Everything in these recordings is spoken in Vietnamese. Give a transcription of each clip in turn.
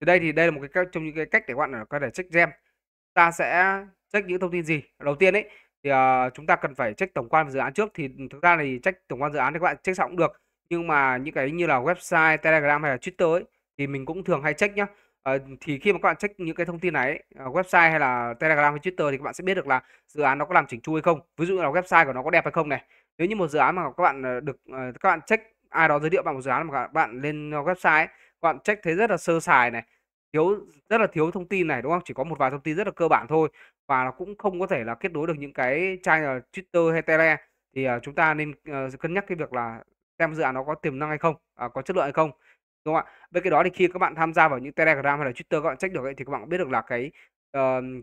thì đây thì đây là một cái trong những cái cách để các bạn à, có thể check gem ta sẽ check những thông tin gì đầu tiên ấy thì uh, chúng ta cần phải check tổng quan dự án trước thì ừ, thực ra thì check tổng quan dự án thì các bạn check xong được nhưng mà những cái như là website telegram hay là twitter ấy thì mình cũng thường hay check nhá uh, thì khi mà các bạn check những cái thông tin này ấy, uh, website hay là telegram hay twitter thì các bạn sẽ biết được là dự án nó có làm chỉnh chu hay không ví dụ là website của nó có đẹp hay không này nếu như một dự án mà các bạn được uh, các bạn check ai đó giới thiệu bạn một dự án mà các bạn lên website ấy, các bạn check thấy rất là sơ sài này thiếu rất là thiếu thông tin này đúng không chỉ có một vài thông tin rất là cơ bản thôi và nó cũng không có thể là kết nối được những cái trang channel Twitter hay Tele thì uh, chúng ta nên uh, cân nhắc cái việc là xem dự án nó có tiềm năng hay không uh, có chất lượng hay không đúng không ạ bên cái đó thì khi các bạn tham gia vào những Telegram hay là Twitter các bạn check được ấy, thì các bạn biết được là cái uh,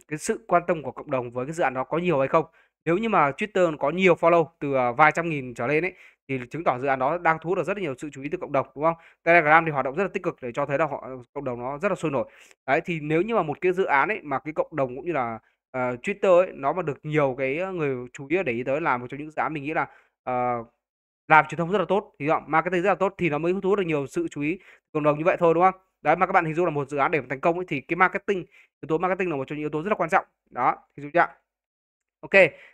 cái sự quan tâm của cộng đồng với cái dự án đó có nhiều hay không nếu như mà Twitter có nhiều follow từ à, vài trăm nghìn trở lên ấy thì chứng tỏ dự án đó đang thu hút được rất nhiều sự chú ý từ cộng đồng đúng không telegram thì hoạt động rất là tích cực để cho thấy là họ ờ, cộng đồng nó rất là sôi nổi đấy thì nếu như mà một cái dự án ấy mà cái cộng đồng cũng như là uh, twitter ấy nó mà được nhiều cái ờ, người chú ý để ý tới làm một trong những dự án mình nghĩ là uh, làm truyền thông rất là tốt thì họ marketing rất là tốt thì nó mới thu hút được nhiều sự chú ý cộng đồng như vậy thôi đúng không đấy mà các bạn hình dung là một dự án để thành công ấy, thì cái marketing yếu tố marketing là một trong những yếu tố rất là quan trọng đó thì dụ chưa Ok,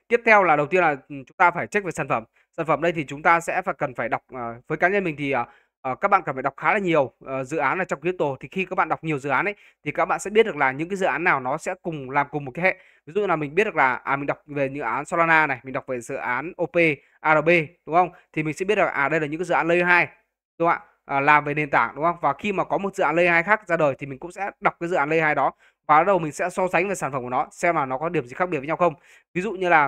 tiếp theo là đầu tiên là ừ, chúng ta phải check về sản phẩm. Sản phẩm đây thì chúng ta sẽ phải cần phải đọc uh, với cá nhân mình thì uh, uh, các bạn cần phải đọc khá là nhiều uh, dự án là trong crypto thì khi các bạn đọc nhiều dự án ấy thì các bạn sẽ biết được là những cái dự án nào nó sẽ cùng làm cùng một cái hệ. Ví dụ là mình biết được là à mình đọc về dự án Solana này, mình đọc về dự án OP, ARB đúng không? Thì mình sẽ biết được à đây là những cái dự án layer 2 đúng không ạ? À, làm về nền tảng đúng không? Và khi mà có một dự án layer 2 khác ra đời thì mình cũng sẽ đọc cái dự án layer 2 đó và bắt đầu mình sẽ so sánh về sản phẩm của nó xem là nó có điểm gì khác biệt với nhau không ví dụ như là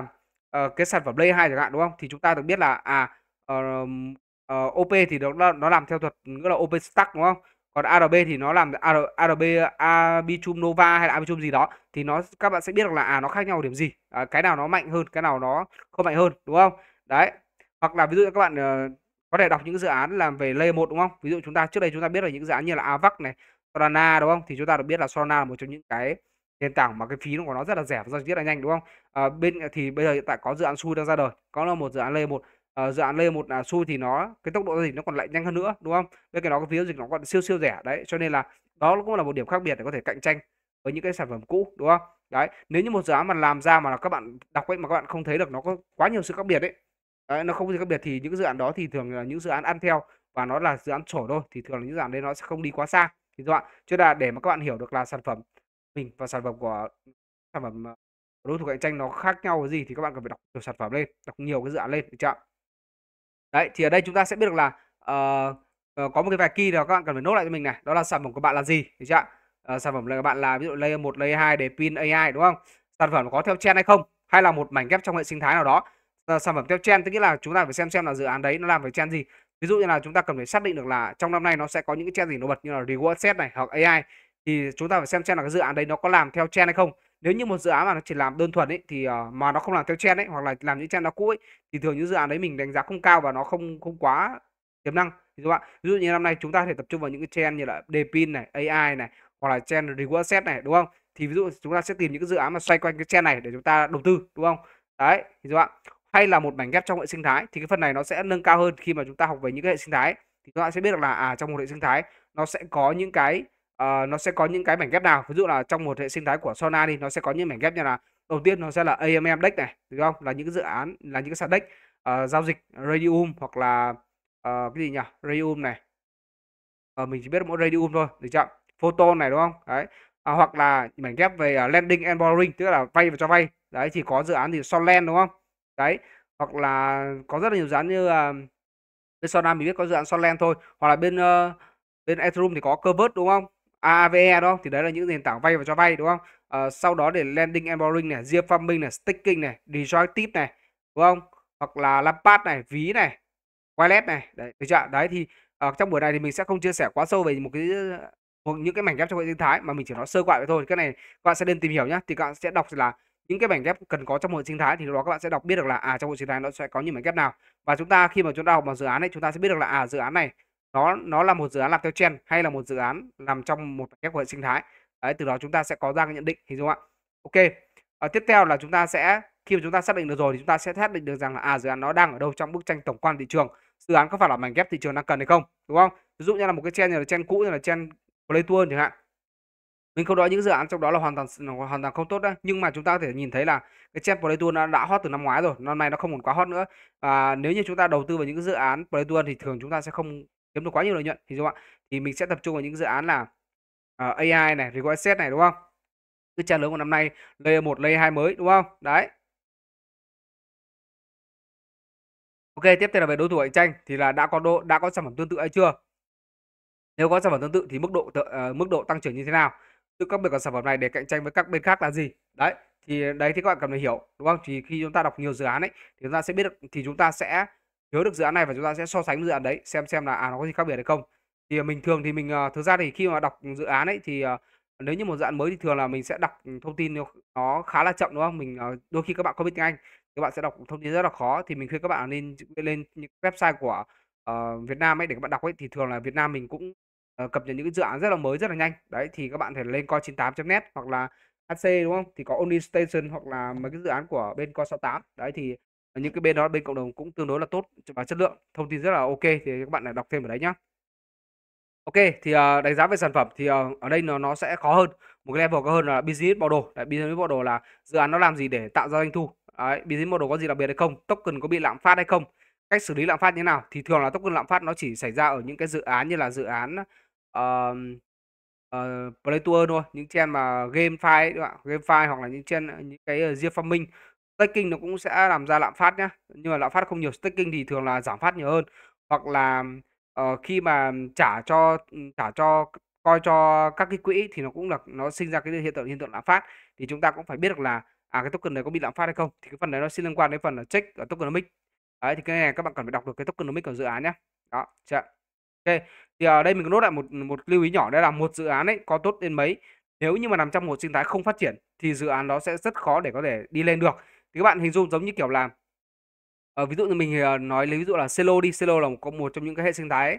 uh, cái sản phẩm Play 2 chẳng hạn đúng không thì chúng ta được biết là à uh, ờ, uh, ờ, OP thì nó nó làm theo thuật nghĩa là OP Stack đúng không còn ARB thì nó làm AR, ARB Arbitrum Nova hay là Arbitrum gì đó thì nó các bạn sẽ biết được là à nó khác nhau điểm gì à, cái nào nó mạnh hơn cái nào nó không mạnh hơn đúng không đấy hoặc là ví dụ các bạn uh, có thể đọc những dự án làm về layer một đúng không ví dụ chúng ta trước đây chúng ta biết là những dự án như là avac này Solana đúng không thì chúng ta được biết là Solana là một trong những cái nền tảng mà cái phí của nó rất là rẻ và giao dịch rất là nhanh đúng không à, bên thì bây giờ hiện tại có dự án Sui đang ra đời có là một dự án layer một à, dự án layer một là Sui thì nó cái tốc độ giao dịch nó còn lại nhanh hơn nữa đúng không bên cái đó cái phí giao dịch nó còn siêu siêu rẻ đấy cho nên là đó cũng là một điểm khác biệt để có thể cạnh tranh với những cái sản phẩm cũ đúng không đấy nếu như một dự án mà làm ra mà là các bạn đọc ấy mà các bạn không thấy được nó có quá nhiều sự khác biệt ấy đấy, nó không có gì khác biệt thì những dự án đó thì thường là những dự án ăn theo và nó là dự án sổ thôi thì thường là những dự án đấy nó sẽ không đi quá xa thì các bạn cho là để mà các bạn hiểu được là sản phẩm mình và sản phẩm của sản phẩm ờ, đối thủ cạnh tranh nó khác nhau cái gì thì các bạn cần phải đọc nhiều sản phẩm lên đọc nhiều cái dự án lên được chưa đấy thì ở đây chúng ta sẽ biết được là uh, uh, có một cái vài key đó các bạn cần phải nốt lại cho mình này đó là sản phẩm của bạn là gì được chưa uh, sản phẩm của bạn là ví dụ layer một layer 2 để pin AI đúng không sản phẩm có theo trend hay không hay là một mảnh ghép trong hệ sinh thái nào đó sản phẩm theo trend tức nghĩa là chúng ta phải xem xem là dự án đấy nó làm về trend gì ví dụ như là chúng ta cần phải xác định được là trong năm nay nó sẽ có những cái trend gì nổi bật như là reward set này hoặc AI thì chúng ta phải xem xem là cái dự án đấy nó có làm theo trend hay không nếu như một dự án mà nó chỉ làm đơn thuần ấy thì ờ, mà nó không làm theo trend ấy hoặc là làm những trend nó cũ ấy thì thường những dự án đấy mình đánh giá không cao và nó không không quá tiềm năng thì các bạn ví dụ như năm nay chúng ta có thể tập trung vào những cái trend như là depin này AI này hoặc là trend reward set này đúng không thì ví dụ chúng ta sẽ tìm những cái dự án mà xoay quanh cái trend này để chúng ta đầu tư đúng không đấy thì các bạn hay là một mảnh ghép trong hệ sinh thái thì cái phần này nó sẽ nâng cao hơn khi mà chúng ta học về những cái hệ sinh thái thì các bạn sẽ biết được là à trong một hệ sinh thái nó sẽ có những cái uh, nó sẽ có những cái mảnh ghép nào ví dụ là trong một hệ sinh thái của Sona đi nó sẽ có những mảnh ghép như là đầu tiên nó sẽ là AMM Dex này đúng không là những dự án là những cái sàn Dex uh, ờ, giao dịch Radium hoặc là uh, cái gì nhỉ Radium này uh, mình chỉ biết mỗi Radium thôi được chưa Photon này đúng không đấy à, hoặc là mảnh ghép về uh, lending and borrowing tức là vay và cho vay đấy thì có dự án thì solen đúng không đấy hoặc là có rất là nhiều dự án như là bên solana mình biết có dự án Solen thôi hoặc là bên uh, bên Ethereum thì có Curve đúng không AAVE đó thì đấy là những nền tảng vay và cho vay đúng không uh, sau đó để lending and borrowing này real farming này staking này tip này đúng không hoặc là Lampad này ví này wallet này đấy được chưa đấy thì uh, trong buổi này thì mình sẽ không chia sẻ quá sâu về một cái một những cái mảnh ghép trong hệ sinh thái mà mình chỉ nói sơ qua vậy thôi cái này các bạn sẽ nên tìm hiểu nhá thì các bạn sẽ đọc là những cái mảnh ghép cần có trong hội sinh thái thì đó các bạn sẽ đọc biết được là à trong hội sinh thái nó sẽ có những mảnh ghép nào và chúng ta khi mà chúng ta học một dự án này chúng ta sẽ biết được là à dự án này nó nó là một dự án làm theo trend hay là một dự án làm trong một mảnh ghép của hệ sinh thái đấy từ đó chúng ta sẽ có ra cái nhận định hình dung ạ ok à, tiếp theo là chúng ta sẽ khi mà chúng ta xác định được rồi thì chúng ta sẽ xác định được rằng là à dự án nó đang ở đâu trong bức tranh tổng quan thị trường dự án có phải là mảnh ghép thị trường đang cần hay không đúng không ví dụ như là một cái trend như là trend cũ như là trend play tour chẳng hạn mình không nói những dự án trong đó là hoàn toàn hoàn toàn không tốt đấy nhưng mà chúng ta có thể nhìn thấy là cái trend play tool nó đã hot từ năm ngoái rồi năm nay nó không còn quá hot nữa và nếu như chúng ta đầu tư vào những dự án play tool thì thường chúng ta sẽ không kiếm được quá nhiều lợi nhuận thì không ạ thì mình sẽ tập trung vào những dự án là uh, à, AI này, Regal Asset này đúng không? Cứ trang lớn của năm nay layer 1, layer 2 mới đúng không? Đấy. Ok, tiếp theo là về đối thủ cạnh tranh thì là đã có độ đã có sản phẩm tương tự hay chưa? Nếu có sản phẩm tương tự thì mức độ uh, mức độ tăng trưởng như thế nào? tự các biệt của sản phẩm này để cạnh tranh với các bên khác là gì đấy thì đấy thì các bạn cần phải hiểu đúng không thì khi chúng ta đọc nhiều dự án ấy thì chúng ta sẽ biết được thì chúng ta sẽ nhớ được dự án này và chúng ta sẽ so sánh dự án đấy xem xem là à nó có gì khác biệt hay không thì mình thường thì mình ờ, thực ra thì khi mà đọc dự án ấy thì ờ, nếu như một dự án mới thì thường là mình sẽ đọc thông tin nó khá là chậm đúng không mình ờ, đôi khi các bạn không biết tiếng anh các bạn sẽ đọc thông tin rất là khó thì mình khuyên các bạn nên lên những website của uh, Việt Nam ấy để các bạn đọc ấy thì thường là Việt Nam mình cũng Ờ, cập nhật những cái dự án rất là mới rất là nhanh đấy thì các bạn thể lên coi 98.net hoặc là HC đúng không thì có Only Station hoặc là mấy cái dự án của bên coi 68 đấy thì những cái bên đó bên cộng đồng cũng tương đối là tốt và chất lượng thông tin rất là ok thì các bạn lại đọc thêm ở đấy nhá Ok thì uh, đánh giá về sản phẩm thì uh, ở đây nó nó sẽ khó hơn một cái level cao hơn là business model đấy, business model là dự án nó làm gì để tạo ra doanh thu đấy, business model có gì đặc biệt hay không token có bị lạm phát hay không cách xử lý lạm phát như thế nào thì thường là token lạm phát nó chỉ xảy ra ở những cái dự án như là dự án uh, uh, Play Tour thôi những trend mà game file ấy, các game file hoặc là những trend ờ, những cái uh, ờ, Zia farming staking nó cũng sẽ làm ra lạm phát nhá nhưng mà lạm phát không nhiều staking thì thường là giảm phát nhiều hơn hoặc là uh, khi mà trả cho ừ, trả cho coi cho các cái quỹ thì nó cũng là nó sinh ra cái hiện tượng hiện tượng lạm phát thì chúng ta cũng phải biết được là à cái token này có bị lạm phát hay không thì cái phần đấy nó sẽ liên quan đến phần là check ở tokenomics đấy thì cái này các bạn cần phải đọc được cái tokenomics của dự án nhé đó chưa Ok, thì ở đây mình có nốt lại một một lưu ý nhỏ đây là một dự án ấy có tốt đến mấy nếu như mà nằm trong một sinh thái không phát triển thì dự án đó sẽ rất khó để có thể đi lên được. Thì các bạn hình dung giống như kiểu là ở ờ, ví dụ như mình ờ, nói lấy ví dụ là Celo đi, Celo là có một trong những cái hệ sinh thái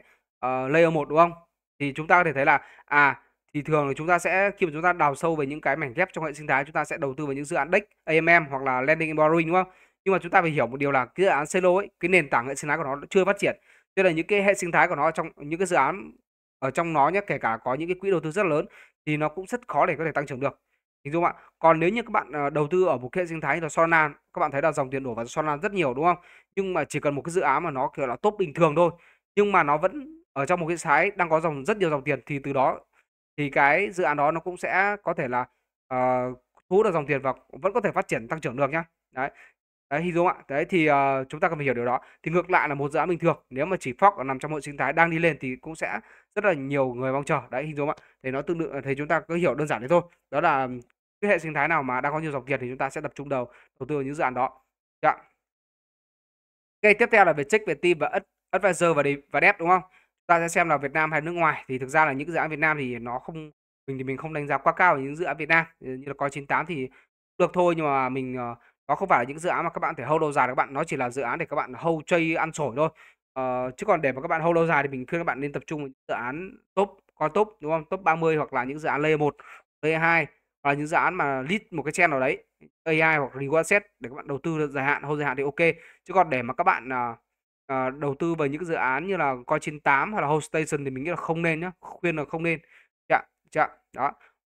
uh, layer 1 đúng không? Thì chúng ta có thể thấy là à thì thường là chúng ta sẽ khi mà chúng ta đào sâu về những cái mảnh ghép trong hệ sinh thái chúng ta sẽ đầu tư vào những dự án DEX, AMM hoặc là lending and borrowing đúng không? Nhưng mà chúng ta phải hiểu một điều là cái dự án Celo ấy, cái nền tảng hệ sinh thái của nó chưa phát triển tức là những cái hệ sinh thái của nó trong những cái dự án ở trong nó nhé kể cả có những cái quỹ đầu tư rất lớn thì nó cũng rất khó để có thể tăng trưởng được hình dung ạ còn nếu như các bạn ờ, đầu tư ở một hệ sinh thái như là Solana các bạn thấy là dòng tiền đổ vào Solana rất nhiều đúng không nhưng mà chỉ cần một cái dự án mà nó kiểu là tốt bình thường thôi nhưng mà nó vẫn ở trong một cái sái đang có dòng rất nhiều dòng tiền thì từ đó thì cái dự án đó nó cũng sẽ có thể là uh, thu hút được dòng tiền và vẫn có thể phát triển tăng trưởng được nhá đấy Đấy, hydro ạ. Đấy thì uh, chúng ta cần phải hiểu điều đó. Thì ngược lại là một dự án bình thường, nếu mà chỉ Fox nằm trong hệ sinh thái đang đi lên thì cũng sẽ rất là nhiều người mong chờ. Đấy hydro ạ. Thì nó tương tự ờ, thì chúng ta cứ hiểu đơn giản đấy thôi. Đó là cái hệ sinh thái nào mà đang có nhiều dòng tiền thì chúng ta sẽ tập trung đầu đầu tư vào những dự án đó. Dạ. Ok, tiếp theo là về check về team và advisor và và dev đúng không? Chúng ta sẽ xem là Việt Nam hay nước ngoài thì thực ra là những dự án Việt Nam thì nó không mình thì mình không đánh giá quá cao những dự án Việt Nam như là coi 98 thì được thôi nhưng mà mình ờ, nó không phải là những dự án mà các bạn thể hold lâu dài các bạn, nó chỉ là dự án để các bạn hold chơi ăn sổi thôi. Ờ, chứ còn để mà các bạn hold lâu dài thì mình khuyên các bạn nên tập trung vào những dự án top coi top đúng không? Top 30 hoặc là những dự án layer 1, layer 2 hoặc là những dự án mà lead một cái channel đấy, AI hoặc reward set để các bạn đầu tư dài hạn, hold dài hạn thì ok. Chứ còn để mà các bạn uh, à, đầu tư vào những dự án như là coi trên 98 hoặc là host station thì mình nghĩ là không nên nhá khuyên là không nên dạ dạ đó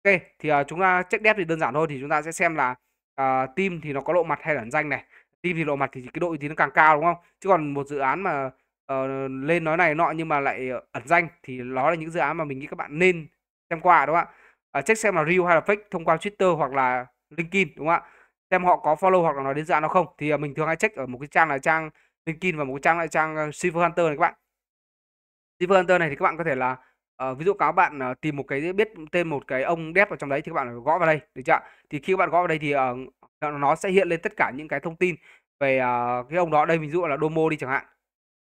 ok thì à, chúng ta check dev thì đơn giản thôi thì chúng ta sẽ xem là uh, team thì nó có lộ mặt hay ẩn danh này team thì lộ mặt thì cái độ thì nó càng cao đúng không chứ còn một dự án mà uh, lên nói này nọ nhưng mà lại ờ, ẩn danh thì đó là những dự án mà mình nghĩ các bạn nên xem qua đúng không ạ uh, check xem là real hay là fake thông qua twitter hoặc là linkedin đúng không ạ xem họ có follow hoặc là nói đến dự án nó không thì uh, mình thường hay check ở một cái trang là trang linkedin và một cái trang là trang silver hunter này các bạn silver hunter này thì các bạn có thể là Ờ, ví dụ các bạn, ờ, tìm một cái biết tên một cái ông Dev ở trong đấy thì các bạn, gõ vào đây, được chưa? Thì khi các bạn gõ vào đây thì, ờ, nó sẽ hiện lên tất cả những cái thông tin về, ờ, cái ông đó. Đây mình dụ là Domo đi chẳng hạn.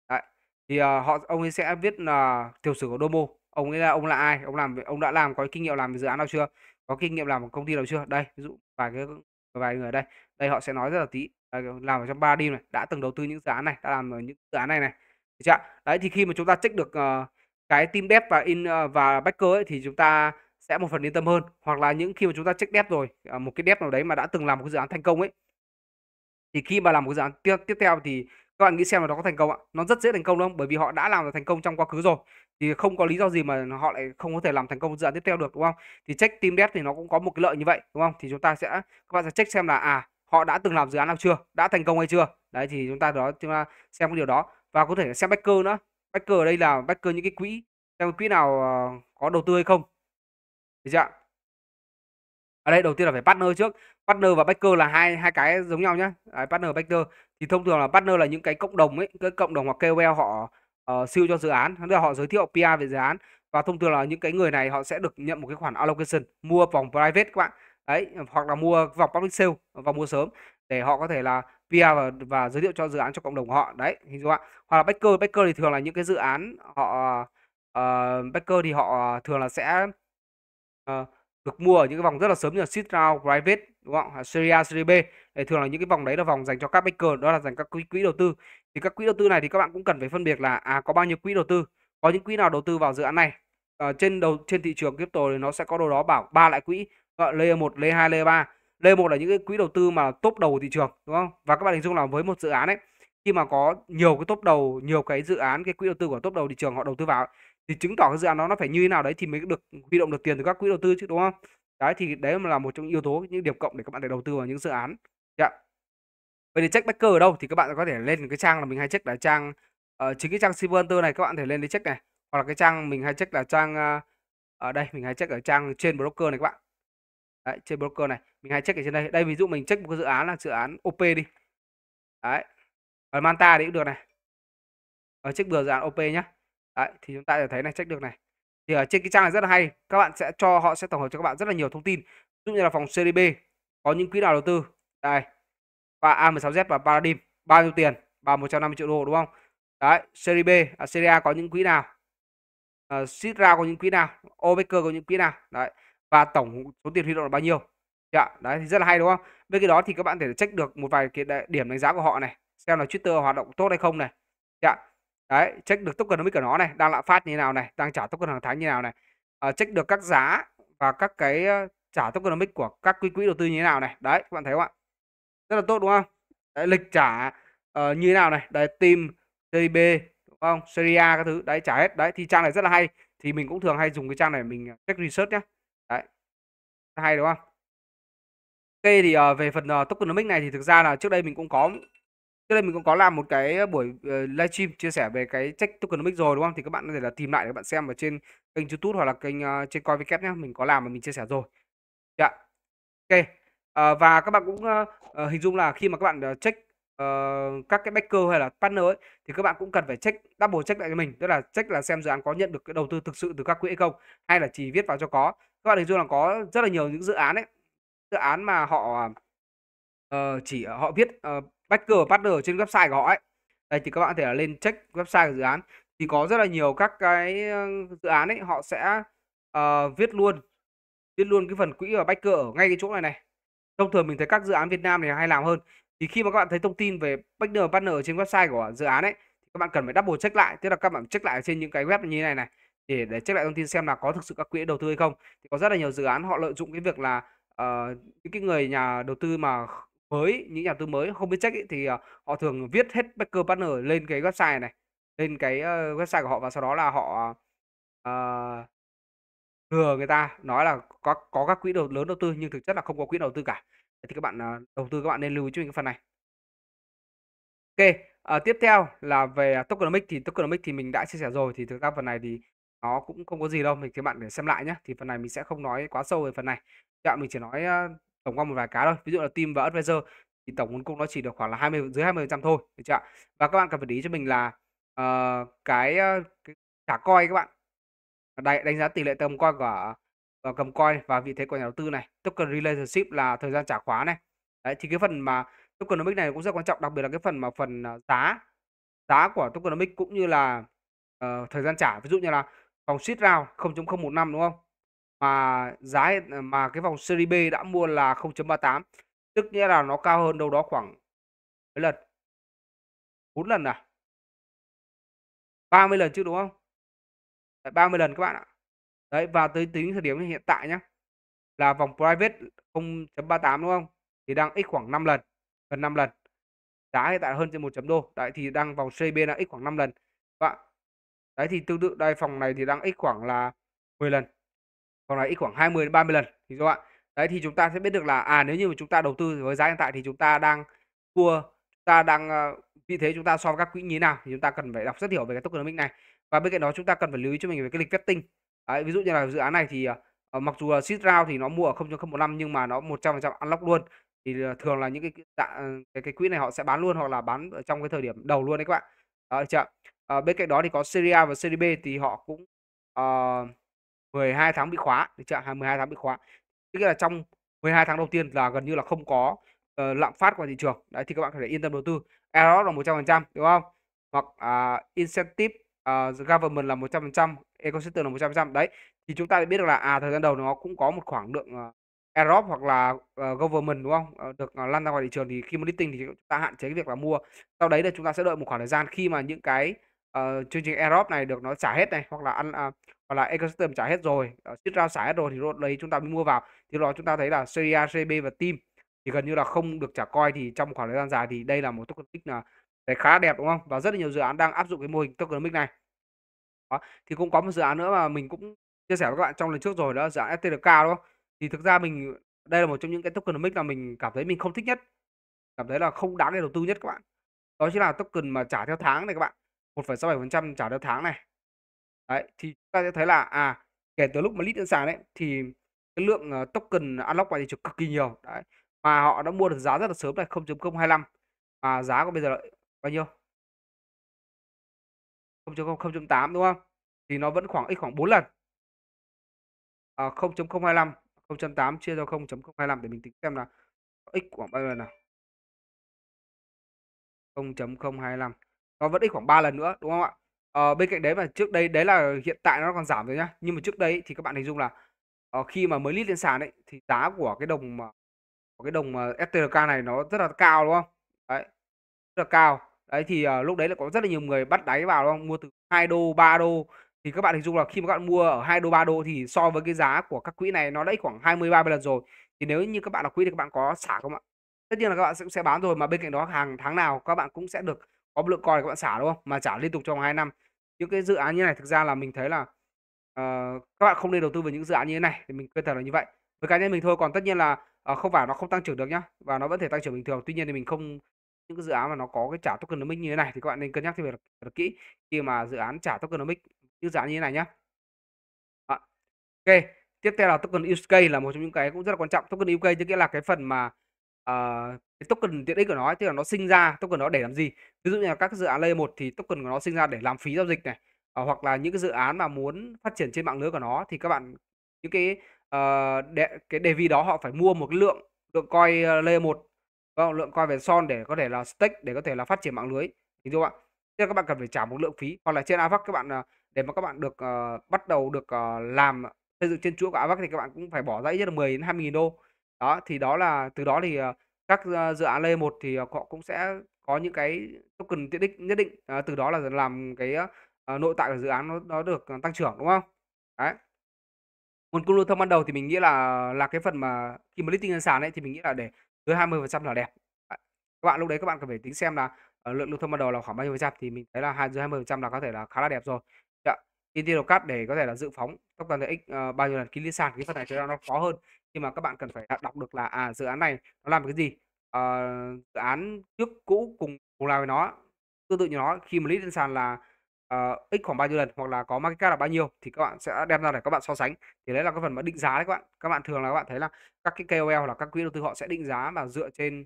Đấy, thì, ờ, họ ông ấy sẽ viết nà tiểu sử của Domo, ông ấy là ông là ai, ông làm ông đã làm có kinh nghiệm làm dự án nào chưa, có kinh nghiệm làm ở công ty nào chưa? Đây, ví dụ vài cái vài người ở đây, đây họ sẽ nói rất là tí, làm ở trong ba d này, đã từng đầu tư những dự án này, đã làm ở những dự án này này, được chưa? Đấy, thì khi mà chúng ta check được, ờ cái team dev và in ờ, và backer ấy thì chúng ta sẽ một phần yên tâm hơn hoặc là những khi mà chúng ta check dev rồi ờ, một cái dev nào đấy mà đã từng làm một cái dự án thành công ấy thì khi mà làm một cái dự án tiếp tiếp theo thì các bạn nghĩ xem là nó có thành công ạ nó rất dễ thành công đúng không bởi vì họ đã làm được thành công trong quá khứ rồi thì không có lý do gì mà họ lại không có thể làm thành công dự án tiếp theo được đúng không thì check team dev thì nó cũng có một cái lợi như vậy đúng không thì chúng ta sẽ các bạn sẽ check xem là à họ đã từng làm dự án nào chưa đã thành công hay chưa đấy thì chúng ta đó chúng ta xem cái điều đó và có thể xem backer nữa backer ở đây là backer những cái quỹ xem quỹ nào ờ, có đầu tư hay không được chưa ở đây đầu tiên là phải partner trước partner và backer là hai hai cái giống nhau nhá Đấy, partner backer thì thông thường là partner là những cái cộng đồng ấy cái cộng đồng hoặc KOL họ uh, siêu cho dự án tức là họ giới thiệu PR về dự án và thông thường là những cái người này họ sẽ được nhận một cái khoản allocation mua vòng private các bạn đấy hoặc là mua vòng public sale và mua sớm để họ có thể là PR và, và giới thiệu cho dự án cho cộng đồng của họ đấy hình dung ạ hoặc là backer backer thì thường là những cái dự án họ uh, ờ, backer thì họ thường là sẽ uh, được mua ở những cái vòng rất là sớm như là seed round private đúng không Series, A serie B để thường là những cái vòng đấy là vòng dành cho các backer đó là dành các quỹ quỹ đầu tư thì các quỹ đầu tư này thì các bạn cũng cần phải phân biệt là à có bao nhiêu quỹ đầu tư có những quỹ nào đầu tư vào dự án này ở ờ, trên đầu trên thị trường crypto thì nó sẽ có đâu đó bảo ba lại quỹ gọi layer 1, layer 2, layer 3 đây một là những cái quỹ đầu tư mà top đầu thị trường đúng không? Và các bạn hình dung là với một dự án ấy khi mà có nhiều cái top đầu, nhiều cái dự án cái quỹ đầu tư của top đầu thị trường họ đầu tư vào ấy, thì chứng tỏ cái dự án đó nó phải như thế nào đấy thì mới được huy động được tiền từ các quỹ đầu tư chứ đúng không? Đấy thì đấy là một trong những yếu tố những điểm cộng để các bạn để đầu tư vào những dự án. Dạ. Vậy thì check backer ở đâu thì các bạn có thể lên cái trang là mình hay check là trang uh, chính cái trang Silverter này các bạn thể lên để check này hoặc là cái trang mình hay check là trang uh, ờ, ở ờ, đây mình hay check ở trang trên broker này các bạn. Đấy, trên broker này mình hay check ở trên đây đây ví dụ mình check một cái dự án là dự án op đi đấy ở manta thì cũng được này ở ờ, check bừa dự án op nhá đấy thì chúng ta sẽ thấy này check được này thì ở trên cái trang này rất là hay các bạn sẽ cho họ sẽ tổng hợp cho các bạn rất là nhiều thông tin ví dụ như là phòng cdb có những quỹ nào đầu tư đây và A16Z và Paradigm bao nhiêu tiền và 150 triệu đô đúng không đấy CDB B à, serie có những quỹ nào à, ờ, Sitra có những quỹ nào Obecker có những quỹ nào đấy và tổng số tiền huy động là bao nhiêu Dạ, đấy thì rất là hay đúng không? Bên cái đó thì các bạn thể check được một vài cái điểm đánh giá của họ này, xem là Twitter hoạt động tốt hay không này. Dạ. Đấy, check được tokenomics của nó này, đang lạm phát như nào này, đang trả token hàng tháng như nào này. À, check được các giá và các cái trả tokenomics của các quỹ quỹ đầu tư như thế nào này. Đấy, các bạn thấy không ạ? Rất là tốt đúng không? Đấy, lịch trả uh, như thế nào này, đấy team JB đúng không? Seria các thứ, đấy trả hết. Đấy thì trang này rất là hay. Thì mình cũng thường hay dùng cái trang này mình ờ, check research nhá. Đấy. Hay đúng không? OK thì uh, về phần uh, tokenomics này thì thực ra là trước đây mình cũng có trước đây mình cũng có làm một cái buổi uh, livestream chia sẻ về cái check tokenomics rồi đúng không thì các bạn có thể là tìm lại để các bạn xem ở trên kênh youtube hoặc là kênh uh, trên coi nhé mình có làm và mình chia sẻ rồi dạ ok uh, và các bạn cũng uh, uh, hình dung là khi mà các bạn uh, check uh, các cái backer hay là partner ấy thì các bạn cũng cần phải check double check lại cho mình tức là check là xem dự án có nhận được cái đầu tư thực sự từ các quỹ hay không hay là chỉ viết vào cho có các bạn hình dung là có rất là nhiều những dự án ấy dự án mà họ uh, chỉ ờ, họ viết uh, backer partner trên website của họ ấy đây thì các bạn có thể là lên check website của dự án thì có rất là nhiều các cái dự án ấy họ sẽ uh, viết luôn viết luôn cái phần quỹ và backer ở ngay cái chỗ này này thông thường mình thấy các dự án Việt Nam này hay làm hơn thì khi mà các bạn thấy thông tin về backer partner ở trên website của dự án ấy thì các bạn cần phải double check lại tức là các bạn check lại trên những cái web như thế này này để để check lại thông tin xem là có thực sự các quỹ đầu tư hay không thì có rất là nhiều dự án họ lợi dụng cái việc là ờ, những cái người nhà đầu tư mà mới, những nhà đầu tư mới không biết trách ấy, thì, ờ, họ thường viết hết backer banner lên cái website này, lên cái, ơ, website của họ và sau đó là họ, ờ, lừa người ta, nói là có có các quỹ đầu lớn đầu tư nhưng thực chất là không có quỹ đầu tư cả. thì các bạn, à, đầu tư các bạn nên lưu ý cho mình cái phần này. Ok ờ, tiếp theo là về à, tokenomics thì tokenomics thì mình đã chia sẻ rồi, thì thực ra phần này thì nó cũng không có gì đâu, mình các bạn để xem lại nhé thì phần này mình sẽ không nói quá sâu về phần này gạo mình chỉ nói tổng quan một vài cái thôi ví dụ là team và advisor thì tổng nguồn cung nó chỉ được khoảng là 20 dưới 20 trăm thôi được chưa và các bạn cần phải để ý cho mình là uh, cái, cái trả coi các bạn đánh, đánh giá tỷ lệ tầm coi của và ờ, cầm coi và vị thế của nhà đầu tư này token relationship là thời gian trả khóa này đấy thì cái phần mà tokenomics này cũng rất quan trọng đặc biệt là cái phần mà phần ờ, giá giá của tokenomics cũng như là uh, thời gian trả ví dụ như là vòng sheet round 0.015 đúng không mà giá ờ, mà cái vòng Serie B đã mua là 0.38, tức nghĩa là nó cao hơn đâu đó khoảng mấy lần? 4 lần à? 30 lần chứ đúng không? Đấy, 30 lần các bạn ạ. Đấy và tới tính thời điểm hiện tại nhé, là vòng private 0.38 đúng không? Thì đang x khoảng 5 lần, gần 5 lần. Giá hiện tại hơn trên 1 chấm đô. Đấy thì đang vòng CB là x khoảng 5 lần. Các bạn. Đấy thì tương tự đây phòng này thì đang x khoảng là 10 lần hoặc là ít khoảng 20 đến 30 lần thì các bạn đấy thì chúng ta sẽ biết được là à nếu như mà chúng ta đầu tư với giá hiện tại thì chúng ta đang thua chúng ta đang ờ, vị thế chúng ta so với các quỹ như thế nào thì chúng ta cần phải đọc rất hiểu về cái tokenomics này và bên cạnh đó chúng ta cần phải lưu ý cho mình về cái lịch vesting đấy, ví dụ như là dự án này thì ờ, ờ, mặc dù là seed round thì nó mua ở 0.015 nhưng mà nó 100% unlock luôn thì thường là những cái dạng cái, cái quỹ này họ sẽ bán luôn hoặc là bán ở trong cái thời điểm đầu luôn đấy các bạn đấy, chưa? À, bên cạnh đó thì có Serie A và Serie B thì họ cũng uh, 12 tháng bị khóa được chưa 12 tháng bị khóa tức là trong 12 tháng đầu tiên là gần như là không có uh, lạm phát của thị trường đấy thì các bạn có thể yên tâm đầu tư error là 100% đúng không hoặc uh, incentive uh, government là 100% ecosystem là 100% đấy thì chúng ta biết được là à thời gian đầu nó cũng có một khoảng lượng uh, ờ, Europe hoặc là uh, government đúng không uh, được uh, lan ra ngoài thị trường thì khi mà listing thì chúng ta hạn chế cái việc là mua sau đấy là chúng ta sẽ đợi một khoảng thời gian khi mà những cái uh, chương trình Europe này được nó trả hết này hoặc là ăn uh, còn là ecosystem trả hết rồi ờ, sit ra xả hết rồi thì lấy chúng ta mới mua vào thì đó chúng ta thấy là syria, cb và team thì gần như là không được trả coi thì trong khoảng thời gian dài thì đây là một token là đấy khá đẹp đúng không và rất là nhiều dự án đang áp dụng cái mô hình tokenomics này đó. thì cũng có một dự án nữa mà mình cũng chia sẻ với các bạn trong lần trước rồi đó dự án STLK đúng không thì thực ra mình đây là một trong những cái tokenomics là mình cảm thấy mình không thích nhất cảm thấy là không đáng để đầu tư nhất các bạn đó chính là token mà trả theo tháng này các bạn 1,67% trả theo tháng này Đấy, thì chúng ta sẽ thấy là à kể từ lúc mà lít lên sàn đấy thì cái lượng uh, token unlock vào thị trường cực kỳ nhiều đấy mà họ đã mua được giá rất là sớm này 0.025 mà giá của bây giờ là bao nhiêu 0.008 đúng không thì nó vẫn khoảng ít khoảng 4 lần à, 0.025 0.8 chia cho 0.025 để mình tính xem là x khoảng bao lần nào 0.025 nó vẫn x khoảng 3 lần nữa đúng không ạ Ờ, bên cạnh đấy mà trước đây đấy là hiện tại nó còn giảm rồi nhá. Nhưng mà trước đây thì các bạn hình dung là, ờ, khi mà mới list lên sàn đấy thì giá của cái đồng mà của cái đồng mà STRK này nó rất là cao, đúng không? Đấy, rất là cao. Đấy thì, ờ, lúc đấy là có rất là nhiều người bắt đáy vào, đúng không? Mua từ $2, $3 thì các bạn hình dung là khi mà các bạn mua ở $2, $3 thì so với cái giá của các quỹ này nó đã khoảng 20, 30 lần rồi. Thì nếu như các bạn là quỹ thì các bạn có xả không ạ? Tất nhiên là các bạn cũng sẽ bán rồi, mà bên cạnh đó hàng tháng nào các bạn cũng sẽ được có lượng coin các bạn xả, đúng không? Mà xả liên tục trong 2 năm những cái dự án như này thực ra là mình thấy là uh, các bạn không nên đầu tư vào những dự án như thế này thì mình cơ thật là như vậy với cá nhân mình thôi còn tất nhiên là uh, không phải nó không tăng trưởng được nhá và nó vẫn thể tăng trưởng bình thường tuy nhiên thì mình không những cái dự án mà nó có cái trả token nó minh như thế này thì các bạn nên cân nhắc thêm thật kỹ khi mà dự án trả token nó minh như dự án như thế này nhá à, ok tiếp theo là token USK là một trong những cái cũng rất là quan trọng token UK tức nghĩa là cái phần mà uh, cái token tiện ích của nó ấy, tức là nó sinh ra token nó để làm gì ví dụ như là các dự án layer một thì token của nó sinh ra để làm phí giao dịch này à, hoặc là những cái dự án mà muốn phát triển trên mạng lưới của nó thì các bạn những cái uh, ờ, đệ, cái đề vi đó họ phải mua một cái lượng lượng coi ờ, layer một vâng, lượng coi về son để có thể là stake để có thể là phát triển mạng lưới thì các bạn tức các bạn cần phải trả một lượng phí hoặc là trên avac các bạn để mà các bạn được uh, bắt đầu được uh, làm xây dựng trên chuỗi của avac thì các bạn cũng phải bỏ ra ít nhất là 10 đến 20 nghìn đô đó thì đó là từ đó thì uh, các ờ, dự án layer 1 thì họ ờ, cũng sẽ có những cái token tiện ích nhất định, ờ, từ đó là làm cái, a, ờ, nội tại của dự án nó nó được, tăng trưởng, đúng không? Đấy. Nguồn cung lưu thông ban đầu thì mình nghĩ là là cái phần mà khi mà listing trên sàn ấy, thì mình nghĩ là để dưới 20% là đẹp. Đấy. Các bạn lúc đấy các bạn cần phải tính xem là, ờ, lượng lưu thông ban đầu là khoảng bao nhiêu phần trăm thì mình thấy là hai dưới 20% là có thể là khá là đẹp rồi. Dạ. Initial cut để có thể là dự phóng tốc token TX, ờ, bao nhiêu lần ký lên sàn, cái phần này cho nó khó hơn khi mà các bạn cần phải đọc được là à dự án này nó làm cái gì à, dự án trước cũ cùng cùng làm với nó tương tự như nó khi mà list trên sàn là uh, x khoảng bao nhiêu lần hoặc là có market cap là bao nhiêu thì các bạn sẽ đem ra để các bạn so sánh thì đấy là cái phần mà định giá đấy các bạn các bạn thường là các bạn thấy là các cái KOL hoặc là các quỹ đầu tư họ sẽ định giá mà dựa trên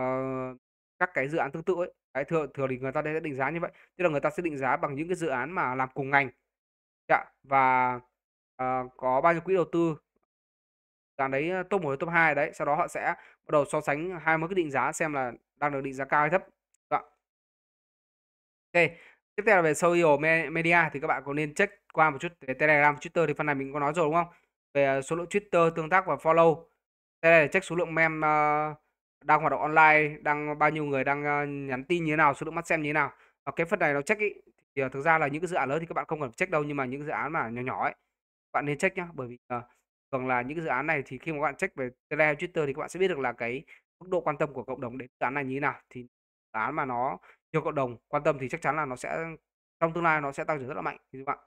uh, các cái dự án tương tự ấy cái thường thường thì người ta sẽ định giá như vậy tức là người ta sẽ định giá bằng những cái dự án mà làm cùng ngành dạ, và uh, có bao nhiêu quỹ đầu tư dàn đấy top 1 top 2 đấy sau đó họ sẽ bắt đầu so sánh hai mức định giá xem là đang được định giá cao hay thấp Đó. ok tiếp theo là về social media thì các bạn có nên check qua một chút về telegram twitter thì phần này mình có nói rồi đúng không về ờ, số lượng twitter tương tác và follow đây là check số lượng mem uh, đang hoạt động online đang bao nhiêu người đang uh, nhắn tin như thế nào số lượng mắt xem như thế nào và cái phần này nó check ý, thì uh, thực ra là những cái dự án lớn thì các bạn không cần check đâu nhưng mà những dự án mà nhỏ nhỏ ấy bạn nên check nhá bởi vì uh, Thường là những cái dự án này thì khi mà các bạn check về Telegram, Twitter thì các bạn sẽ biết được là cái mức độ quan tâm của cộng đồng đến dự án này như thế nào. Thì dự án mà nó nhiều cộng đồng quan tâm thì chắc chắn là nó sẽ trong tương lai nó sẽ tăng trưởng rất là mạnh các bạn.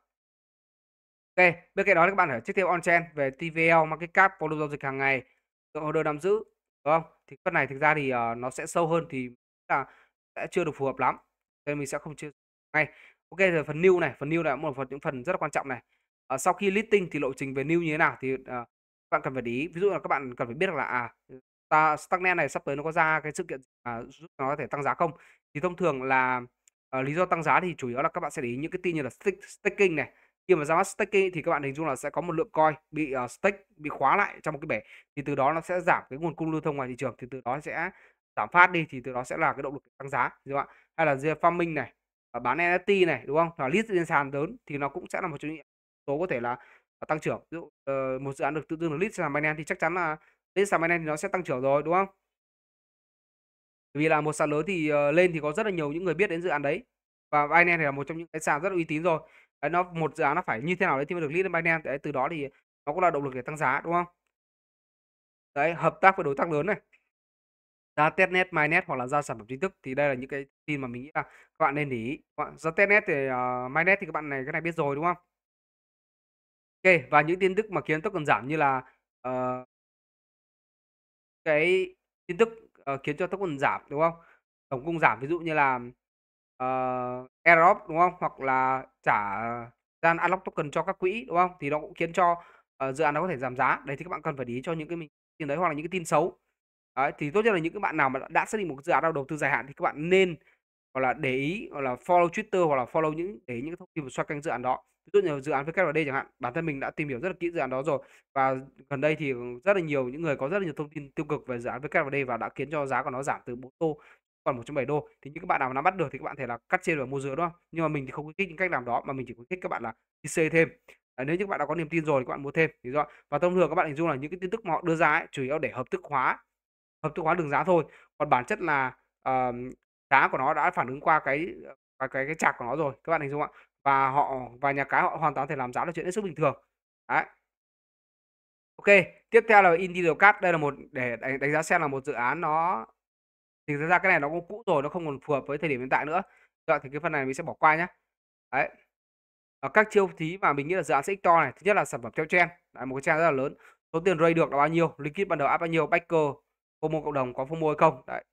Ok, bên cạnh đó các bạn phải check thêm on-chain về TVL, market cap, volume giao dịch hàng ngày, lượng order nắm giữ, đúng không? Thì phần này thực ra thì uh, nó sẽ sâu hơn thì là sẽ chưa được phù hợp lắm. Nên mình sẽ không chia ngay. Ok, rồi phần new này, phần new là một phần những phần rất là quan trọng này. Ờ, sau khi listing thì lộ trình về new như thế nào thì à, bạn cần phải ý ví dụ là các bạn cần phải biết là à ta Stacknet này sắp tới nó có ra cái sự kiện à, giúp nó có thể tăng giá không thì thông thường là à, lý do tăng giá thì chủ yếu là các bạn sẽ để ý những cái tin như là stick, staking này khi mà ra mắt staking thì các bạn hình dung là sẽ có một lượng coin bị uh, stake bị khóa lại trong một cái bể thì từ đó nó sẽ giảm cái nguồn cung lưu thông ngoài thị trường thì từ đó sẽ giảm phát đi thì từ đó sẽ là cái động lực tăng giá đúng không ạ hay là farming này bán NFT này đúng không là list lên sàn lớn thì nó cũng sẽ là một trong những số có thể là à, tăng trưởng ví dụ uh, một dự án được tự tương được list sàn Binance thì chắc chắn là list sàn Binance thì nó sẽ tăng trưởng rồi đúng không vì là một sàn lớn thì uh, lên thì có rất là nhiều những người biết đến dự án đấy và Binance thì là một trong những cái sàn rất là uy tín rồi đấy, nó một dự án nó phải như thế nào đấy thì mới được list lên Binance đấy từ đó thì nó cũng là động lực để tăng giá đúng không đấy hợp tác với đối tác lớn này ra testnet mainnet hoặc là ra sản phẩm chính thức thì đây là những cái tin mà mình nghĩ là các bạn nên để ý ra testnet thì uh, ờ, mainnet thì các bạn này cái này biết rồi đúng không Ok, và những tin tức mà khiến tốc cần giảm như là, ờ cái tin tức, ờ, khiến cho tốc cần giảm, đúng không? Tổng cung giảm ví dụ như là, ờ, airdrop, đúng không? Hoặc là trả gian unlock token cho các quỹ, đúng không? Thì nó cũng khiến cho, ờ, dự án nó có thể giảm giá. Đấy, thì các bạn cần phải để ý cho những cái mình tin đấy hoặc là những cái tin xấu. Đấy, thì tốt nhất là những cái bạn nào mà đã xác định một dự án đầu tư dài hạn thì các bạn nên, gọi là, để ý, gọi là, follow Twitter hoặc là follow những để những thông tin xoay quanh dự án đó ví dụ như dự án WD chẳng hạn bản thân mình đã tìm hiểu rất là kỹ dự án đó rồi và gần đây thì rất là nhiều những người có rất là nhiều thông tin tiêu cực về dự án WD và đã khiến cho giá của nó giảm từ 4 đô còn 1.7 đô thì những các bạn nào mà nắm bắt được thì các bạn thể là cắt trên và mua dưới đó nhưng mà mình thì không khuyến khích những cách làm đó mà mình chỉ khuyến khích các bạn là đi C thêm À, nếu như các bạn đã có niềm tin rồi thì các bạn mua thêm thì do và thông thường các bạn hình dung là những cái tin tức mà họ đưa ra ấy, chủ yếu để hợp thức hóa hợp thức hóa đường giá thôi còn bản chất là uh, giá của nó đã phản ứng qua cái cái ờ, cái, cái chạc của nó rồi các bạn hình dung ạ và họ và nhà cái họ hoàn toàn thể làm giá là chuyện hết sức bình thường đấy ok tiếp theo là individual card đây là một để đánh, đánh giá xem là một dự án nó thì thực ra cái này nó cũng cũ rồi nó không còn phù hợp với thời điểm hiện tại nữa rồi thì cái phần này mình sẽ bỏ qua nhé đấy ở ờ, các chiêu thí mà mình nghĩ là dự án sẽ to này thứ nhất là sản phẩm theo trend đấy, một cái trend rất là lớn số tiền rơi được là bao nhiêu liquid ban đầu áp bao nhiêu backer FOMO cộng đồng có FOMO hay không đấy